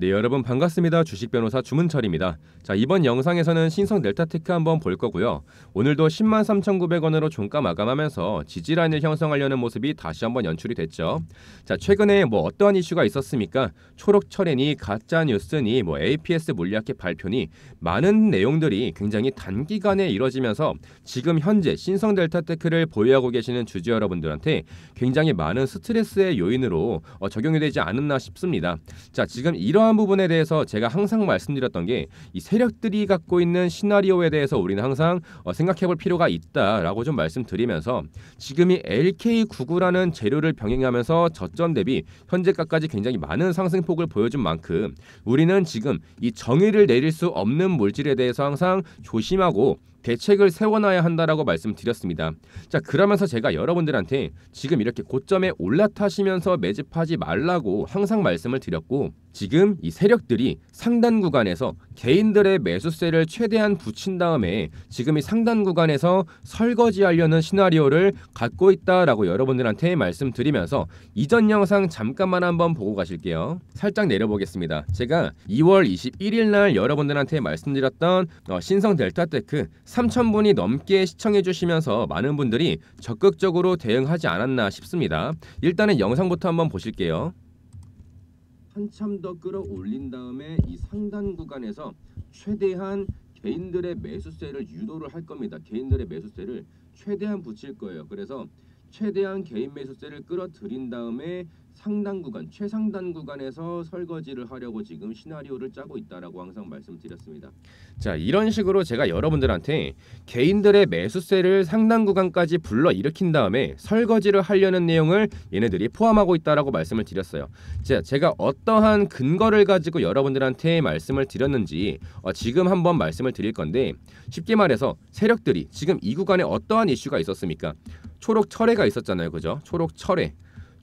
네 여러분 반갑습니다 주식변호사 주문철입니다 자 이번 영상에서는 신성 델타테크 한번 볼 거고요 오늘도 1 0 3,900원으로 종가 마감하면서 지지라인을 형성하려는 모습이 다시 한번 연출이 됐죠 자 최근에 뭐 어떠한 이슈가 있었습니까 초록 철이니 가짜 뉴스니 뭐 APS 물리학회 발표니 많은 내용들이 굉장히 단기간에 이뤄지면서 지금 현재 신성 델타테크를 보유하고 계시는 주주 여러분들한테 굉장히 많은 스트레스의 요인으로 어, 적용이 되지 않았나 싶습니다 자 지금 이러한 이러한 부분에 대해서 제가 항상 말씀드렸던 게 이 세력들이 갖고 있는 시나리오에 대해서 우리는 항상 어, 생각해볼 필요가 있다라고 좀 말씀드리면서 지금이 LK99라는 재료를 병행하면서 저점 대비 현재가까지 굉장히 많은 상승폭을 보여준 만큼 우리는 지금 이 정의를 내릴 수 없는 물질에 대해서 항상 조심하고 대책을 세워놔야 한다라고 말씀드렸습니다. 자 그러면서 제가 여러분들한테 지금 이렇게 고점에 올라타시면서 매집하지 말라고 항상 말씀을 드렸고 지금 이 세력들이 상단 구간에서 개인들의 매수세를 최대한 붙인 다음에 지금 이 상단 구간에서 설거지하려는 시나리오를 갖고 있다라고 여러분들한테 말씀드리면서 이전 영상 잠깐만 한번 보고 가실게요. 살짝 내려보겠습니다. 제가 2월 21일 날 여러분들한테 말씀드렸던 어, 신성 델타테크 3,000분이 넘게 시청해주시면서 많은 분들이 적극적으로 대응하지 않았나 싶습니다. 일단은 영상부터 한번 보실게요. 한참 더 끌어올린 다음에 이 상단 구간에서 최대한 개인들의 매수세를 유도를 할 겁니다. 개인들의 매수세를 최대한 붙일 거예요. 그래서 최대한 개인 매수세를 끌어들인 다음에 상당 구간, 최상단 구간에서 설거지를 하려고 지금 시나리오를 짜고 있다라고 항상 말씀드렸습니다. 자, 이런 식으로 제가 여러분들한테 개인들의 매수세를 상단 구간까지 불러 일으킨 다음에 설거지를 하려는 내용을 얘네들이 포함하고 있다라고 말씀을 드렸어요. 자, 제가 어떠한 근거를 가지고 여러분들한테 말씀을 드렸는지 어, 지금 한번 말씀을 드릴 건데 쉽게 말해서 세력들이 지금 이 구간에 어떠한 이슈가 있었습니까? 초록 철회가 있었잖아요. 그죠? 초록 철회.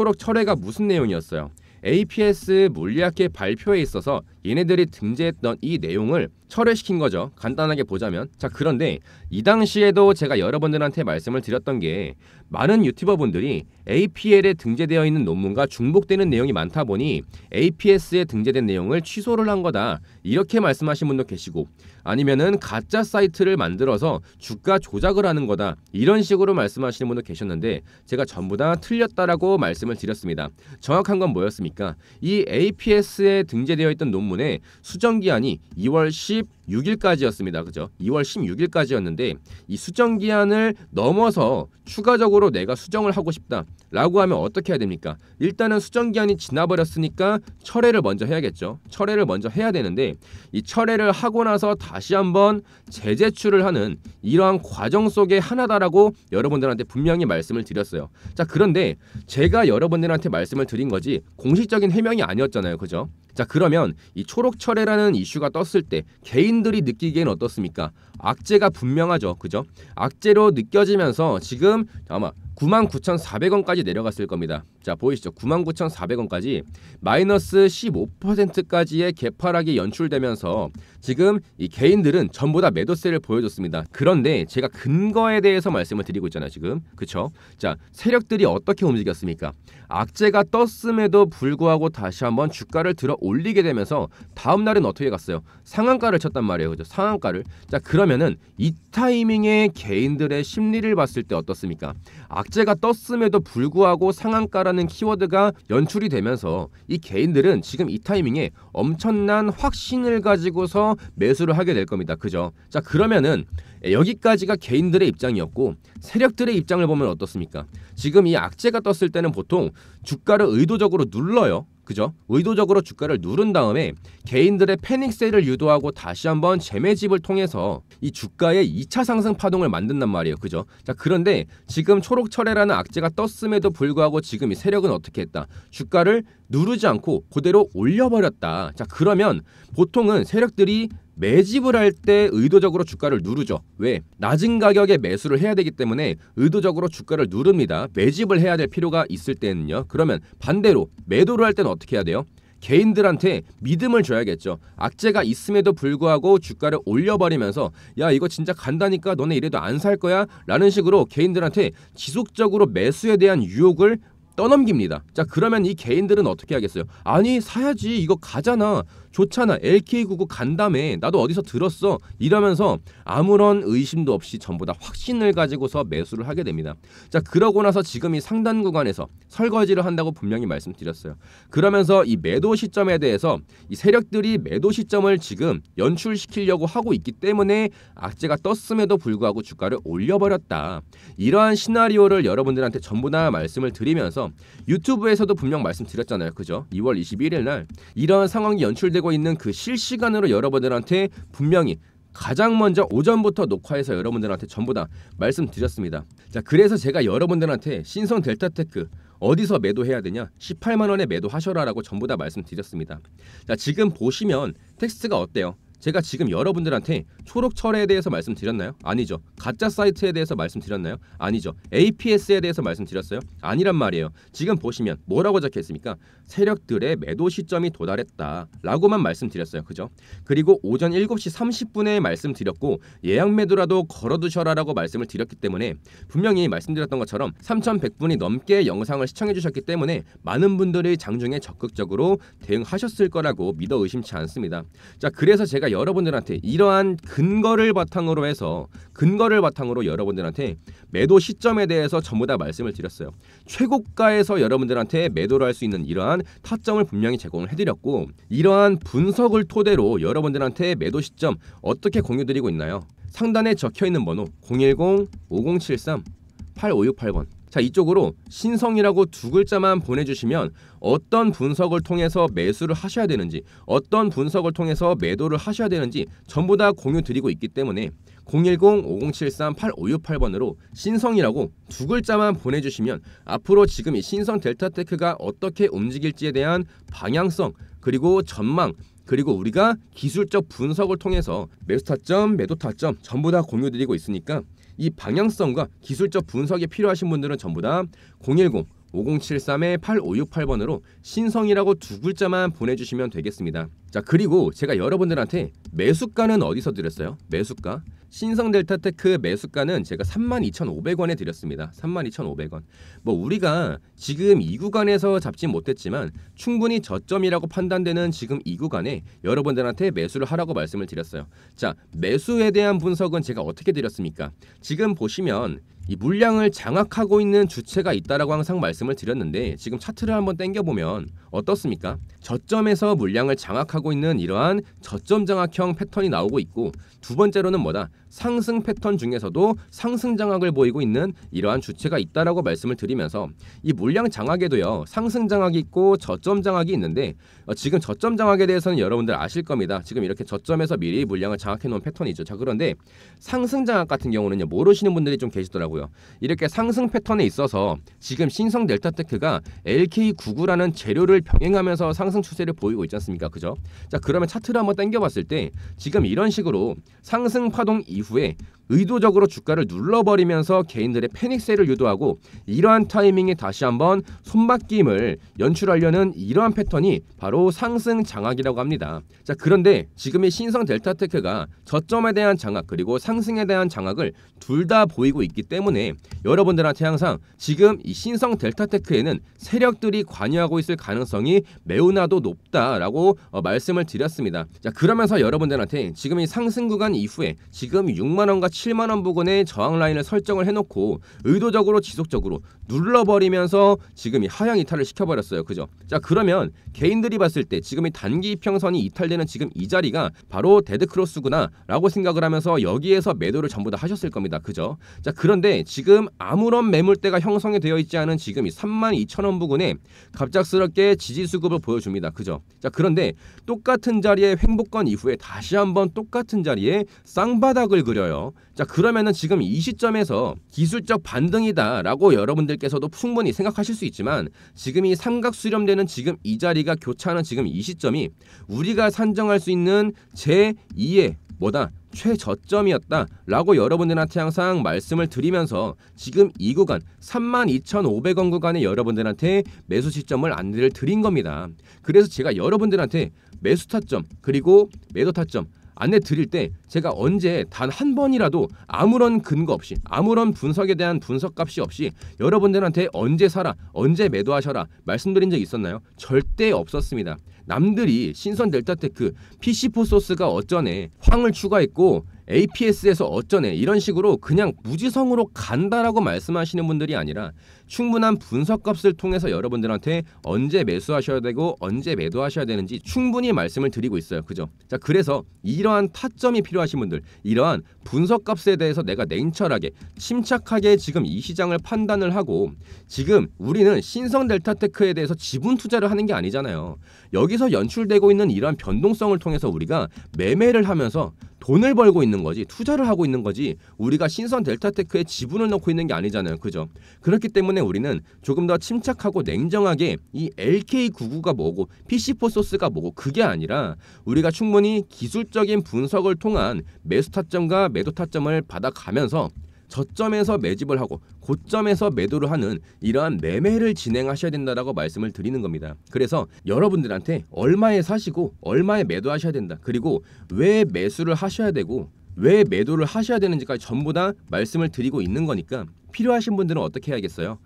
소록 철회가 무슨 내용이었어요? APS 물리학계 발표에 있어서 얘네들이 등재했던 이 내용을 철회시킨 거죠. 간단하게 보자면. 자, 그런데 이 당시에도 제가 여러분들한테 말씀을 드렸던 게 많은 유튜버분들이 APL에 등재되어 있는 논문과 중복되는 내용이 많다 보니 APS에 등재된 내용을 취소를 한 거다. 이렇게 말씀하신 분도 계시고 아니면은 가짜 사이트를 만들어서 주가 조작을 하는 거다. 이런 식으로 말씀하시는 분도 계셨는데 제가 전부 다 틀렸다라고 말씀을 드렸습니다. 정확한 건 뭐였습니까? 이 APS에 등재되어 있던 논문 논문에 수정 기한이 2월 10 6일까지였습니다 그죠? 2월 16일까지였는데 이 수정 기한을 넘어서 추가적으로 내가 수정을 하고 싶다라고 하면 어떻게 해야 됩니까? 일단은 수정 기한이 지나버렸으니까 철회를 먼저 해야겠죠. 철회를 먼저 해야 되는데 이 철회를 하고 나서 다시 한번 재제출을 하는 이러한 과정 속에 하나다라고 여러분들한테 분명히 말씀을 드렸어요. 자, 그런데 제가 여러분들한테 말씀을 드린 거지 공식적인 해명이 아니었잖아요. 그죠? 자, 그러면 이 초록 철회라는 이슈가 떴을 때 개인 여분들이 느끼기엔 어떻습니까? 악재가 분명하죠. 그죠? 악재로 느껴지면서 지금 아마 99,400원까지 내려갔을 겁니다. 자, 보이시죠? 99,400원까지 마이너스 15%까지의 개파락이 연출되면서 지금 이 개인들은 전부 다 매도세를 보여줬습니다. 그런데 제가 근거에 대해서 말씀을 드리고 있잖아요. 지금 그쵸? 자 세력들이 어떻게 움직였습니까? 악재가 떴음에도 불구하고 다시 한번 주가를 들어 올리게 되면서 다음 날은 어떻게 갔어요? 상한가를 쳤단 말이에요. 그죠? 상한가를. 자 그러면은 이 타이밍에 개인들의 심리를 봤을 때 어떻습니까? 악재가 떴음에도 불구하고 상한가라는 키워드가 연출이 되면서 이 개인들은 지금 이 타이밍에 엄청난 확신을 가지고서 매수를 하게 될 겁니다. 그죠? 자, 그러면은 여기까지가 개인들의 입장이었고 세력들의 입장을 보면 어떻습니까? 지금 이 악재가 떴을 때는 보통 주가를 의도적으로 눌러요. 그죠? 의도적으로 주가를 누른 다음에 개인들의 패닉세을 유도하고 다시 한번 재매집을 통해서 이 주가의 2차 상승 파동을 만든단 말이에요. 그죠? 자, 그런데 지금 초록철회라는 악재가 떴음에도 불구하고 지금 이 세력은 어떻게 했다? 주가를 누르지 않고 그대로 올려버렸다. 자 그러면 보통은 세력들이 매집을 할 때 의도적으로 주가를 누르죠. 왜? 낮은 가격에 매수를 해야 되기 때문에 의도적으로 주가를 누릅니다. 매집을 해야 될 필요가 있을 때는요. 그러면 반대로 매도를 할 때는 어떻게 해야 돼요? 개인들한테 믿음을 줘야겠죠. 악재가 있음에도 불구하고 주가를 올려버리면서 야 이거 진짜 간다니까 너네 이래도 안 살 거야 라는 식으로 개인들한테 지속적으로 매수에 대한 유혹을 떠넘깁니다. 자 그러면 이 개인들은 어떻게 하겠어요? 아니 사야지 이거 가잖아. 좋잖아. LK99 간담회 나도 어디서 들었어. 이러면서 아무런 의심도 없이 전부 다 확신을 가지고서 매수를 하게 됩니다. 자, 그러고 나서 지금 이 상단 구간에서 설거지를 한다고 분명히 말씀드렸어요. 그러면서 이 매도 시점에 대해서 이 세력들이 매도 시점을 지금 연출시키려고 하고 있기 때문에 악재가 떴음에도 불구하고 주가를 올려버렸다. 이러한 시나리오를 여러분들한테 전부 다 말씀을 드리면서 유튜브에서도 분명 말씀드렸잖아요. 그죠? 2월 21일 날 이러한 상황이 연출되 녹화되고 있는 그 실시간으로 여러분들한테 분명히 가장 먼저 오전부터 녹화해서 여러분들한테 전부 다 말씀드렸습니다. 자, 그래서 제가 여러분들한테 신성 델타테크 어디서 매도해야 되냐? 18만 원에 매도하셔라라고 전부 다 말씀드렸습니다. 자, 지금 보시면 텍스트가 어때요? 제가 지금 여러분들한테 초록 철에 대해서 말씀드렸나요? 아니죠. 가짜 사이트에 대해서 말씀드렸나요? 아니죠. APS에 대해서 말씀드렸어요? 아니란 말이에요. 지금 보시면 뭐라고 적혀 있습니까? 세력들의 매도 시점이 도달했다라고만 말씀드렸어요. 그죠? 그리고 오전 7시 30분에 말씀드렸고 예약 매도라도 걸어두셔라라고 말씀을 드렸기 때문에 분명히 말씀드렸던 것처럼 3,100분이 넘게 영상을 시청해 주셨기 때문에 많은 분들의 장중에 적극적으로 대응하셨을 거라고 믿어 의심치 않습니다. 자, 그래서 제가 여러분들한테 이러한 근거를 바탕으로 해서 근거를 바탕으로 여러분들한테 매도 시점에 대해서 전부 다 말씀을 드렸어요. 최고가에서 여러분들한테 매도를 할 수 있는 이러한 타점을 분명히 제공을 해드렸고 이러한 분석을 토대로 여러분들한테 매도 시점 어떻게 공유드리고 있나요? 상단에 적혀있는 번호 010-5073-8568번 자 이쪽으로 신성이라고 두 글자만 보내주시면 어떤 분석을 통해서 매수를 하셔야 되는지 어떤 분석을 통해서 매도를 하셔야 되는지 전부 다 공유 드리고 있기 때문에 010-5073-8568번으로 신성이라고 두 글자만 보내주시면 앞으로 지금 이 신성 델타테크가 어떻게 움직일지에 대한 방향성 그리고 전망 그리고 우리가 기술적 분석을 통해서 매수 타점, 매도 타점 전부 다 공유 드리고 있으니까 이 방향성과 기술적 분석이 필요하신 분들은 전부 다010 5073-8568번으로 신성이라고 두 글자만 보내주시면 되겠습니다. 자 그리고 제가 여러분들한테 매수가는 어디서 드렸어요? 매수가 신성 델타테크 매수가는 제가 32,500원에 드렸습니다. 32,500원. 뭐 우리가 지금 이 구간에서 잡지 못했지만 충분히 저점이라고 판단되는 지금 이 구간에 여러분들한테 매수를 하라고 말씀을 드렸어요. 자, 매수에 대한 분석은 제가 어떻게 드렸습니까? 지금 보시면 이 물량을 장악하고 있는 주체가 있다라고 항상 말씀을 드렸는데 지금 차트를 한번 땡겨 보면 어떻습니까? 저점에서 물량을 장악하고 있는 이러한 저점 장악형 패턴이 나오고 있고 두 번째로는 뭐다? 상승 패턴 중에서도 상승 장악을 보이고 있는 이러한 주체가 있다라고 말씀을 드리면서 이 물량 장악에도요 상승 장악이 있고 저점 장악이 있는데 어, 지금 저점 장악에 대해서는 여러분들 아실 겁니다. 지금 이렇게 저점에서 미리 물량을 장악해 놓은 패턴이죠. 자 그런데 상승 장악 같은 경우는요 모르시는 분들이 좀 계시더라고요. 이렇게 상승 패턴에 있어서 지금 신성 델타테크가 LK99라는 재료를 병행하면서 상승 추세를 보이고 있지 않습니까? 그죠? 자 그러면 차트를 한번 당겨봤을 때 지금 이런 식으로 상승 파동 이 이후에 의도적으로 주가를 눌러버리면서 개인들의 패닉세를 유도하고 이러한 타이밍에 다시 한번 손바김을 연출하려는 이러한 패턴이 바로 상승 장악이라고 합니다. 자 그런데 지금의 신성 델타테크가 저점에 대한 장악 그리고 상승에 대한 장악을 둘 다 보이고 있기 때문에 여러분들한테 항상 지금 이 신성 델타테크에는 세력들이 관여하고 있을 가능성이 매우나도 높다라고 어, 말씀을 드렸습니다. 자 그러면서 여러분들한테 지금 이 상승 구간 이후에 지금 6만 원과 7만 원 부근에 저항 라인을 설정을 해놓고 의도적으로 지속적으로 눌러버리면서 지금 이 하향 이탈을 시켜버렸어요. 그죠? 자 그러면 개인들이 봤을 때 지금 이 단기 평선이 이탈되는 지금 이 자리가 바로 데드 크로스구나라고 생각을 하면서 여기에서 매도를 전부 다 하셨을 겁니다. 그죠? 자 그런데 지금 아무런 매물대가 형성이 되어 있지 않은 지금 이3 2 0 0 0원 부근에 갑작스럽게 지지 수급을 보여줍니다. 그죠? 자 그런데 똑같은 자리에 횡복권 이후에 다시 한번 똑같은 자리에 쌍바닥을 그려요. 자 그러면은 지금 이 시점에서 기술적 반등이다라고 여러분들께서도 충분히 생각하실 수 있지만 지금 이 삼각 수렴되는 지금 이 자리가 교차하는 지금 이 시점이 우리가 산정할 수 있는 제2의 뭐다 최저점이었다 라고 여러분들한테 항상 말씀을 드리면서 지금 이 구간 32,500원 구간에 여러분들한테 매수 시점을 안내를 드린 겁니다. 그래서 제가 여러분들한테 매수 타점 그리고 매도 타점 안내 드릴 때 제가 언제 단 한 번이라도 아무런 근거 없이 아무런 분석에 대한 분석값이 없이 여러분들한테 언제 사라 언제 매도하셔라 말씀드린 적 있었나요? 절대 없었습니다. 남들이 신선 델타테크 PC포 소스가 어쩌네 황을 추가했고 APS에서 어쩌네 이런 식으로 그냥 무지성으로 간다라고 말씀하시는 분들이 아니라 충분한 분석값을 통해서 여러분들한테 언제 매수하셔야 되고 언제 매도하셔야 되는지 충분히 말씀을 드리고 있어요. 그죠? 자, 그래서 이러한 타점이 필요하신 분들, 이러한 분석값에 대해서 내가 냉철하게 침착하게 지금 이 시장을 판단을 하고 지금 우리는 신성 델타테크에 대해서 지분 투자를 하는 게 아니잖아요. 여기서 연출되고 있는 이러한 변동성을 통해서 우리가 매매를 하면서 돈을 벌고 있는 있는 거지 투자를 하고 있는 거지 우리가 신선 델타테크에 지분을 넣고 있는 게 아니잖아요. 그죠? 그렇기 때문에 우리는 조금 더 침착하고 냉정하게 이 LK99가 뭐고 PC4 소스가 뭐고 그게 아니라 우리가 충분히 기술적인 분석을 통한 매수 타점과 매도 타점을 받아가면서 저점에서 매집을 하고 고점에서 매도를 하는 이러한 매매를 진행하셔야 된다라고 말씀을 드리는 겁니다. 그래서 여러분들한테 얼마에 사시고 얼마에 매도하셔야 된다. 그리고 왜 매수를 하셔야 되고 왜 매도를 하셔야 되는지까지 전부 다 말씀을 드리고 있는 거니까 필요하신 분들은 어떻게 해야겠어요?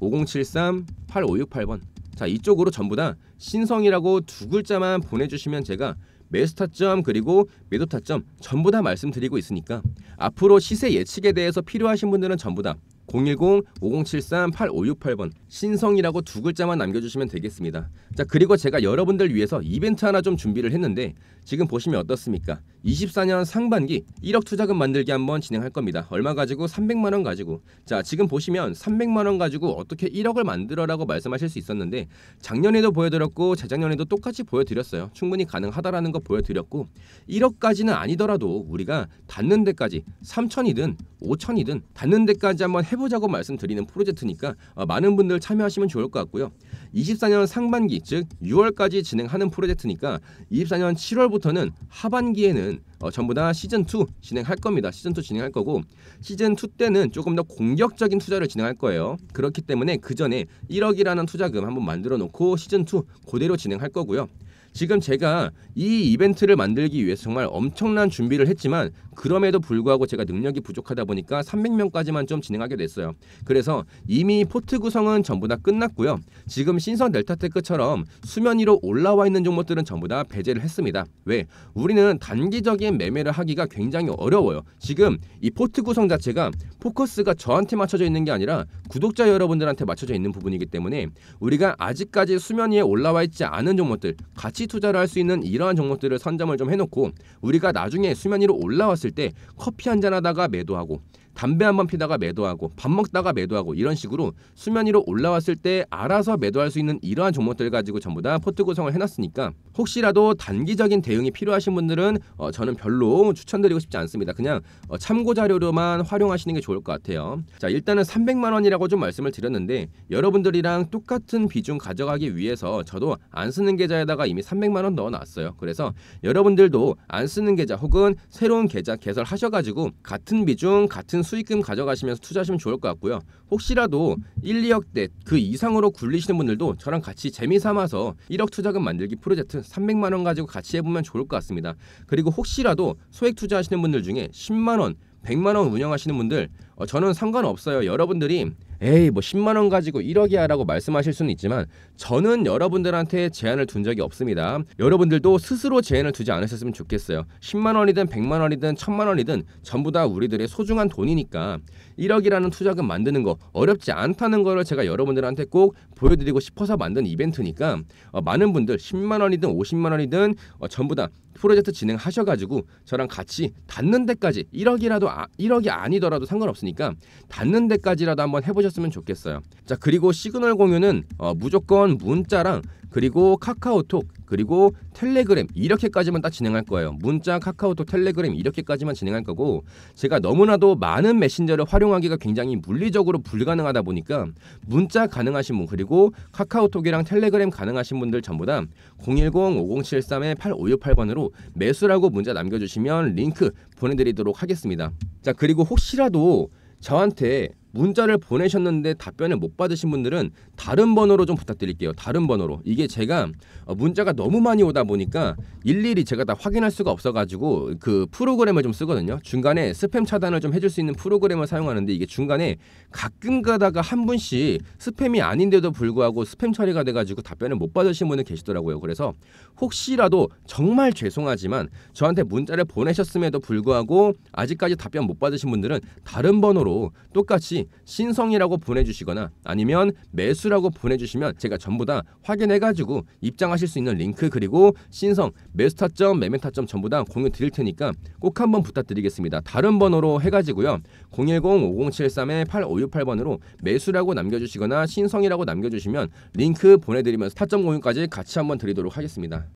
010-5073-8568번 자 이쪽으로 전부 다 신성이라고 두 글자만 보내주시면 제가 매수 타점 그리고 매도 타점 전부 다 말씀드리고 있으니까 앞으로 시세 예측에 대해서 필요하신 분들은 전부 다 010-5073-8568번 신성이라고 두 글자만 남겨주시면 되겠습니다. 자 그리고 제가 여러분들 위해서 이벤트 하나 좀 준비를 했는데 지금 보시면 어떻습니까? 24년 상반기 1억 투자금 만들기 한번 진행할 겁니다. 얼마 가지고 300만 원 가지고 자 지금 보시면 300만 원 가지고 어떻게 1억을 만들어라고 말씀하실 수 있었는데 작년에도 보여드렸고 재작년에도 똑같이 보여드렸어요. 충분히 가능하다라는 거 보여드렸고 1억까지는 아니더라도 우리가 닿는 데까지 3천이든 5천이든 닿는 데까지 한번 해보자고 말씀드리는 프로젝트니까 어, 많은 분들 참여하시면 좋을 것 같고요. 24년 상반기 즉 6월까지 진행하는 프로젝트니까 24년 7월부터는 하반기에는 어, 전부 다 시즌 2 진행할 겁니다. 시즌 2 진행할 거고 시즌 2 때는 조금 더 공격적인 투자를 진행할 거예요. 그렇기 때문에 그 전에 1억이라는 투자금 한번 만들어 놓고 시즌 2 그대로 진행할 거고요. 지금 제가 이 이벤트를 만들기 위해서 정말 엄청난 준비를 했지만 그럼에도 불구하고 제가 능력이 부족하다 보니까 300명까지만 좀 진행하게 됐어요. 그래서 이미 포트 구성은 전부 다 끝났고요. 지금 신선 델타테크처럼 수면 위로 올라와 있는 종목들은 전부 다 배제를 했습니다. 왜? 우리는 단기적인 매매를 하기가 굉장히 어려워요. 지금 이 포트 구성 자체가 포커스가 저한테 맞춰져 있는 게 아니라 구독자 여러분들한테 맞춰져 있는 부분이기 때문에 우리가 아직까지 수면 위에 올라와 있지 않은 종목들 같이 가치 투자를 할 수 있는 이러한 종목들을 선점을 좀 해놓고 우리가 나중에 수면 위로 올라왔을 때 커피 한잔 하다가 매도하고 담배 한 번 피다가 매도하고 밥 먹다가 매도하고 이런 식으로 수면 위로 올라왔을 때 알아서 매도할 수 있는 이러한 종목들 가지고 전부 다 포트 구성을 해놨으니까 혹시라도 단기적인 대응이 필요하신 분들은 어, 저는 별로 추천드리고 싶지 않습니다. 그냥 어, 참고 자료로만 활용하시는 게 좋을 것 같아요. 자 일단은 300만 원이라고 좀 말씀을 드렸는데 여러분들이랑 똑같은 비중 가져가기 위해서 저도 안 쓰는 계좌에다가 이미 300만 원 넣어놨어요. 그래서 여러분들도 안 쓰는 계좌 혹은 새로운 계좌 개설하셔가지고 같은 비중 같은 수익금 가져가시면서 투자하시면 좋을 것 같고요. 혹시라도 1, 2억대 그 이상으로 굴리시는 분들도 저랑 같이 재미 삼아서 1억 투자금 만들기 프로젝트 300만 원 가지고 같이 해보면 좋을 것 같습니다. 그리고 혹시라도 소액 투자하시는 분들 중에 10만 원, 100만 원 운영하시는 분들 어, 저는 상관없어요. 여러분들이 에이 뭐 10만 원 가지고 1억이야라고 말씀하실 수는 있지만 저는 여러분들한테 제한을 둔 적이 없습니다. 여러분들도 스스로 제한을 두지 않으셨으면 좋겠어요. 10만 원이든 100만 원이든 1000만 원이든 전부 다 우리들의 소중한 돈이니까 1억이라는 투자금 만드는 거 어렵지 않다는 거를 제가 여러분들한테 꼭 보여드리고 싶어서 만든 이벤트니까 어, 많은 분들 10만 원이든 50만 원이든 어, 전부 다 프로젝트 진행하셔가지고 저랑 같이 닿는 데까지 1억이라도 아, 1억이 아니더라도 상관없으니까 닿는 데까지라도 한번 해보셨으면 좋겠어요. 자 그리고 시그널 공유는 어, 무조건 문자랑 그리고 카카오톡 그리고 텔레그램 이렇게까지만 딱 진행할 거예요. 문자, 카카오톡, 텔레그램 이렇게까지만 진행할 거고 제가 너무나도 많은 메신저를 활용하기가 굉장히 물리적으로 불가능하다 보니까 문자 가능하신 분 그리고 카카오톡이랑 텔레그램 가능하신 분들 전부 다 010-5073-8568번으로 매수라고 문자 남겨주시면 링크 보내드리도록 하겠습니다. 자 그리고 혹시라도 저한테 문자를 보내셨는데 답변을 못 받으신 분들은 다른 번호로 좀 부탁드릴게요. 다른 번호로. 이게 제가 어, 문자가 너무 많이 오다 보니까 일일이 제가 다 확인할 수가 없어가지고 그 프로그램을 좀 쓰거든요. 중간에 스팸 차단을 좀 해줄 수 있는 프로그램을 사용하는데 이게 중간에 가끔 가다가 한 분씩 스팸이 아닌데도 불구하고 스팸 처리가 돼가지고 답변을 못 받으신 분은 계시더라고요. 그래서 혹시라도 정말 죄송하지만 저한테 문자를 보내셨음에도 불구하고 아직까지 답변 못 받으신 분들은 다른 번호로 똑같이 신성이라고 보내주시거나 아니면 매수라고 보내주시면 제가 전부 다 확인해가지고 입장하실 수 있는 링크 그리고 신성, 매수 타점, 매매 타점 전부 다 공유 드릴 테니까 꼭 한번 부탁드리겠습니다. 다른 번호로 해가지고요. 010-5073-8568번으로 매수라고 남겨주시거나 신성이라고 남겨주시면 링크 보내드리면서 타점 공유까지 같이 한번 드리도록 하겠습니다.